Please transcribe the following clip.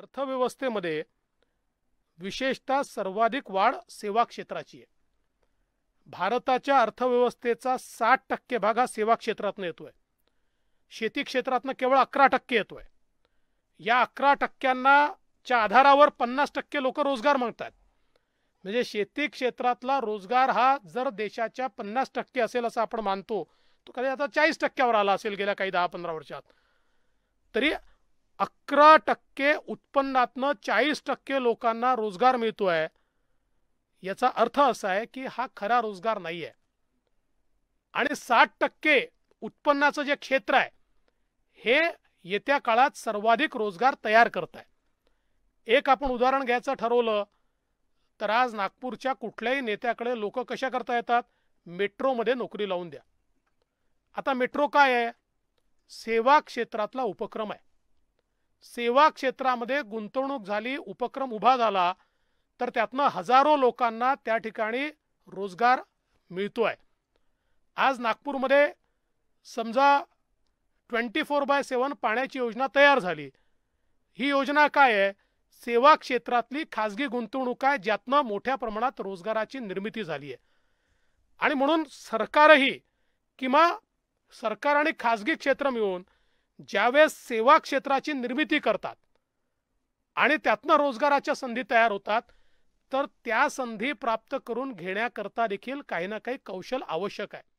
अर्थव्यवस्थेमध्ये विशेषतः सर्वाधिक वाढ सेवा क्षेत्राची आहे भारताच्या अर्थव्यवस्थेचा साठ टक्के भाग हा सेवा क्षेत्रात येतोय शेती क्षेत्रातनं केवळ अकरा टक्के येतोय या अकरा च्या आधारावर पन्नास टक्के लोक रोजगार मागतात म्हणजे शेती क्षेत्रातला रोजगार हा जर देशाच्या पन्नास टक्के असेल असं आपण मानतो तो कधी आता चाळीस टक्क्यावर आला असेल गेल्या काही दहा पंधरा वर्षात तरी अकरा टक्के उत्पन्नातनं चाळीस टक्के लोकांना रोजगार मिळतोय याचा अर्थ असा आहे की हा खरा रोजगार नाही आहे आणि साठ टक्के उत्पन्नाचं जे क्षेत्र आहे हे येत्या काळात सर्वाधिक रोजगार तयार करत आहे एक आपण उदाहरण घ्यायचं ठरवलं तर आज नागपूरच्या कुठल्याही नेत्याकडे लोक कशा करता येतात मेट्रोमध्ये नोकरी लावून द्या आता मेट्रो काय आहे सेवा क्षेत्रातला उपक्रम आहे सेवा क्षेत्रामध्ये गुंतवणूक झाली उपक्रम उभा झाला तर त्यातनं हजारो लोकांना त्या ठिकाणी रोजगार मिळतोय आज नागपूरमध्ये समजा ट्वेंटी फोर बाय सेवन पाण्याची योजना तयार झाली ही योजना काय आहे सेवा क्षेत्रातली खाजगी गुंतवणूक आहे ज्यातनं मोठ्या प्रमाणात रोजगाराची निर्मिती झाली आहे आणि म्हणून सरकारही किंवा सरकार आणि खाजगी क्षेत्र मिळून ज्यावेळेस सेवा क्षेत्राची निर्मिती करतात आणि त्यातनं रोजगाराच्या संधी तयार होतात तर त्या संधी प्राप्त करून घेण्याकरता देखील काही ना काही कौशल आवश्यक आहे